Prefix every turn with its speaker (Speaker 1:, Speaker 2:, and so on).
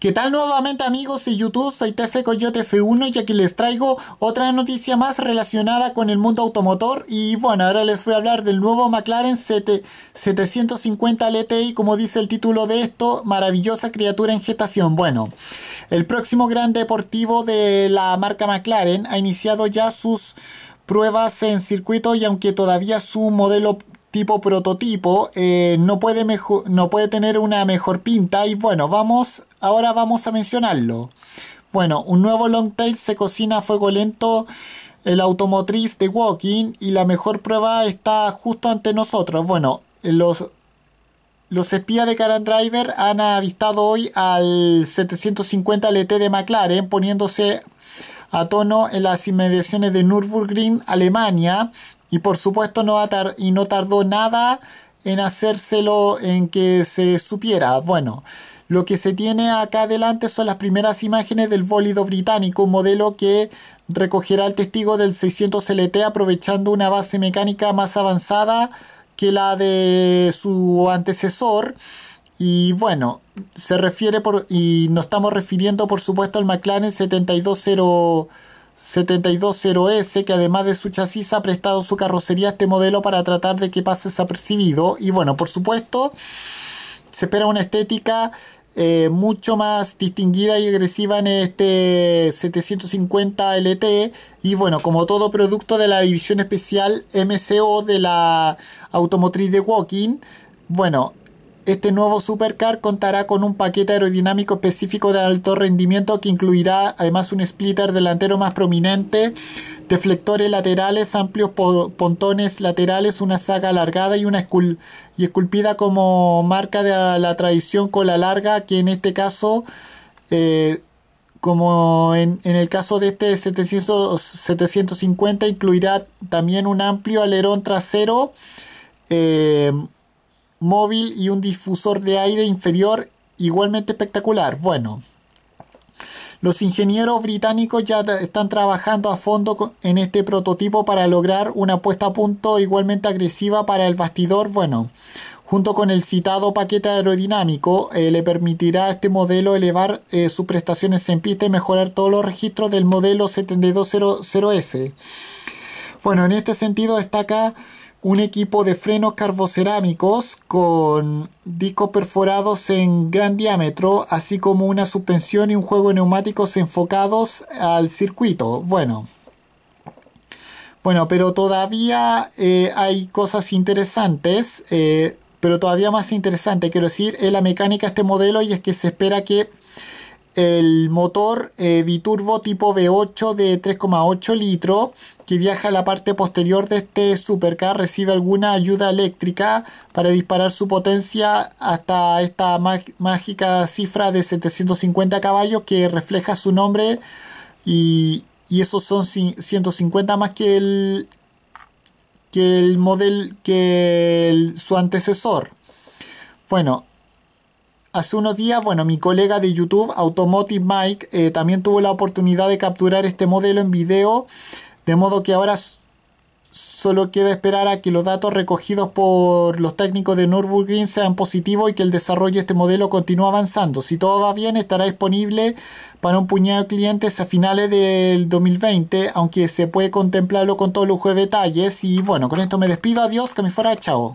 Speaker 1: ¿Qué tal nuevamente amigos de YouTube? Soy TF Coyote F1 y aquí les traigo otra noticia más relacionada con el mundo automotor y bueno, ahora les voy a hablar del nuevo McLaren 750 LTI como dice el título de esto, maravillosa criatura en gestación. Bueno, el próximo gran deportivo de la marca McLaren ha iniciado ya sus pruebas en circuito y aunque todavía su modelo tipo prototipo, eh, no, puede no puede tener una mejor pinta y bueno, vamos, ahora vamos a mencionarlo. Bueno, un nuevo long tail se cocina a fuego lento el automotriz de Walking y la mejor prueba está justo ante nosotros. Bueno, los, los espías de carandriver Driver han avistado hoy al 750 LT de McLaren poniéndose a tono en las inmediaciones de Nürburgring, Alemania, y por supuesto no, y no tardó nada en hacérselo, en que se supiera. Bueno, lo que se tiene acá adelante son las primeras imágenes del bólido británico, un modelo que recogerá el testigo del 600 LT aprovechando una base mecánica más avanzada que la de su antecesor. Y bueno, se refiere por, y nos estamos refiriendo por supuesto al McLaren 7200. 720S e, que además de su chasis ha prestado su carrocería a este modelo para tratar de que pase desapercibido y bueno por supuesto se espera una estética eh, mucho más distinguida y agresiva en este 750 LT y bueno como todo producto de la división especial MCO de la automotriz de Walking bueno este nuevo supercar contará con un paquete aerodinámico específico de alto rendimiento que incluirá además un splitter delantero más prominente, deflectores laterales, amplios pontones laterales, una saga alargada y una esculpida como marca de la tradición la larga que en este caso eh, como en, el caso de este 700, 750 incluirá también un amplio alerón trasero eh, móvil y un difusor de aire inferior igualmente espectacular. Bueno, los ingenieros británicos ya están trabajando a fondo en este prototipo para lograr una puesta a punto igualmente agresiva para el bastidor. Bueno, junto con el citado paquete aerodinámico, eh, le permitirá a este modelo elevar eh, sus prestaciones en pista y mejorar todos los registros del modelo 7200S. Bueno, en este sentido destaca un equipo de frenos carbocerámicos con discos perforados en gran diámetro, así como una suspensión y un juego de neumáticos enfocados al circuito. Bueno, bueno, pero todavía eh, hay cosas interesantes, eh, pero todavía más interesante, quiero decir, es la mecánica de este modelo y es que se espera que el motor eh, biturbo tipo V8 de 3,8 litros que viaja a la parte posterior de este supercar recibe alguna ayuda eléctrica para disparar su potencia hasta esta mágica cifra de 750 caballos que refleja su nombre y, esos son 150 más que el que el modelo que su antecesor bueno Hace unos días, bueno, mi colega de YouTube, Automotive Mike, eh, también tuvo la oportunidad de capturar este modelo en video, de modo que ahora solo queda esperar a que los datos recogidos por los técnicos de Nürburgring sean positivos y que el desarrollo de este modelo continúe avanzando. Si todo va bien, estará disponible para un puñado de clientes a finales del 2020, aunque se puede contemplarlo con todo lujo de detalles. Y bueno, con esto me despido, adiós, que me fuera, chao.